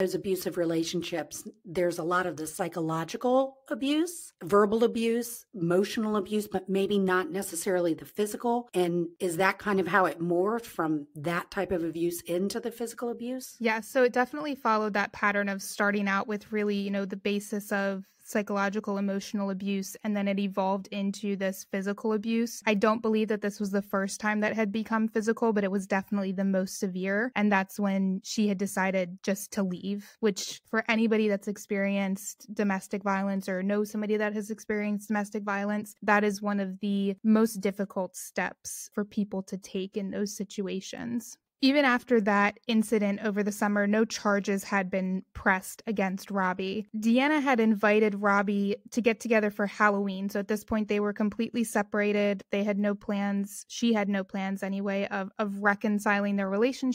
those abusive relationships, there's a lot of the psychological abuse, verbal abuse, emotional abuse, but maybe not necessarily the physical. And is that kind of how it morphed from that type of abuse into the physical abuse? Yeah. So it definitely followed that pattern of starting out with really, you know, the basis of psychological, emotional abuse, and then it evolved into this physical abuse. I don't believe that this was the first time that had become physical, but it was definitely the most severe. And that's when she had decided just to leave, which for anybody that's experienced domestic violence or knows somebody that has experienced domestic violence, that is one of the most difficult steps for people to take in those situations. Even after that incident over the summer, no charges had been pressed against Robbie. Deanna had invited Robbie to get together for Halloween. So at this point, they were completely separated. They had no plans. She had no plans anyway of, of reconciling their relationship